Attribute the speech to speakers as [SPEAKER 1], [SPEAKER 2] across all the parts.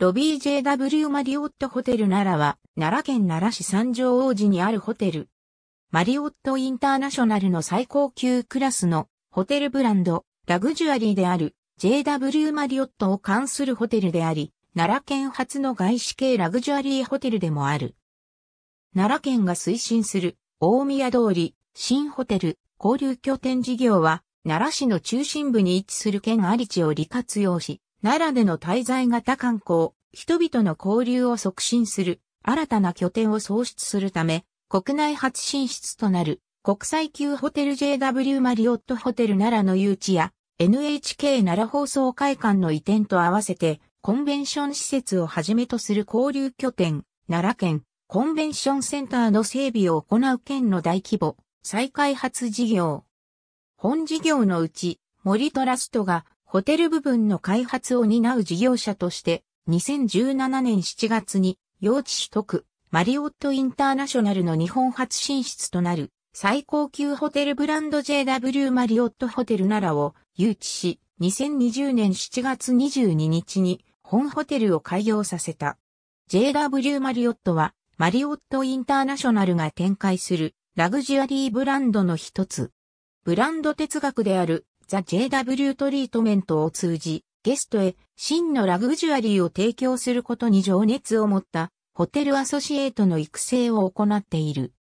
[SPEAKER 1] ロビー JW マリオットホテル奈良は、奈良県奈良市三条王子にあるホテル。マリオットインターナショナルの最高級クラスのホテルブランド、ラグジュアリーである JW マリオットを関するホテルであり、奈良県初の外資系ラグジュアリーホテルでもある。奈良県が推進する大宮通り、新ホテル、交流拠点事業は、奈良市の中心部に位置する県あり地を利活用し、奈良での滞在型観光、人々の交流を促進する、新たな拠点を創出するため、国内初進出となる、国際級ホテル JW マリオットホテル奈良の誘致や、NHK 奈良放送会館の移転と合わせて、コンベンション施設をはじめとする交流拠点、奈良県、コンベンションセンターの整備を行う県の大規模、再開発事業。本事業のうち、森トラストがホテル部分の開発を担う事業者として、2017年7月に、用地取得、マリオットインターナショナルの日本初進出となる、最高級ホテルブランド JW マリオットホテル奈良を誘致し、2020年7月22日に本ホテルを開業させた。JW マリオットはマリオットインターナショナルが展開するラグジュアリーブランドの一つ。ブランド哲学であるザ・ JW トリートメントを通じ、ゲストへ真のラグジュアリーを提供することに情熱を持ったホテルアソシエイトの育成を行っている。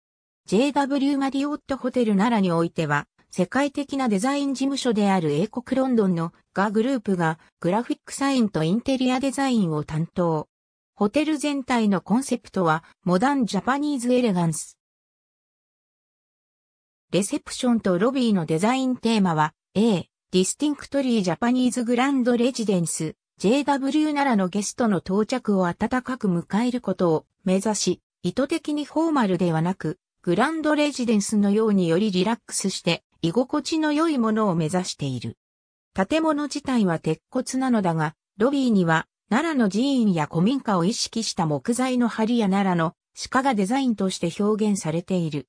[SPEAKER 1] JW マリオットホテル奈良においては、世界的なデザイン事務所である英国ロンドンのガグループがグラフィックサインとインテリアデザインを担当。ホテル全体のコンセプトはモダンジャパニーズエレガンス。レセプションとロビーのデザインテーマは A、ディスティンクトリージャパニーズグランドレジデンス、JW ならのゲストの到着を温かく迎えることを目指し、意図的にフォーマルではなく、グランドレジデンスのようによりリラックスして、居心地の良いものを目指している。建物自体は鉄骨なのだが、ロビーには、奈良の寺院や古民家を意識した木材の梁や奈良の鹿がデザインとして表現されている。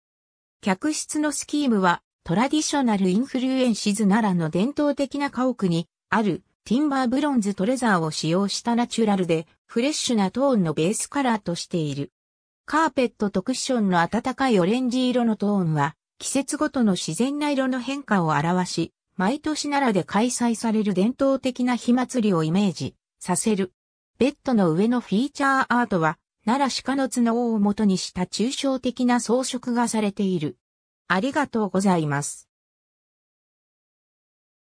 [SPEAKER 1] 客室のスキームはトラディショナルインフルエンシズ奈良の伝統的な家屋にあるティンバーブロンズトレザーを使用したナチュラルでフレッシュなトーンのベースカラーとしている。カーペットとクッションの暖かいオレンジ色のトーンは季節ごとの自然な色の変化を表し、毎年奈良で開催される伝統的な火祭りをイメージさせる。ベッドの上のフィーチャーアートは奈良鹿の角を元にした抽象的な装飾がされている。ありがとうございます。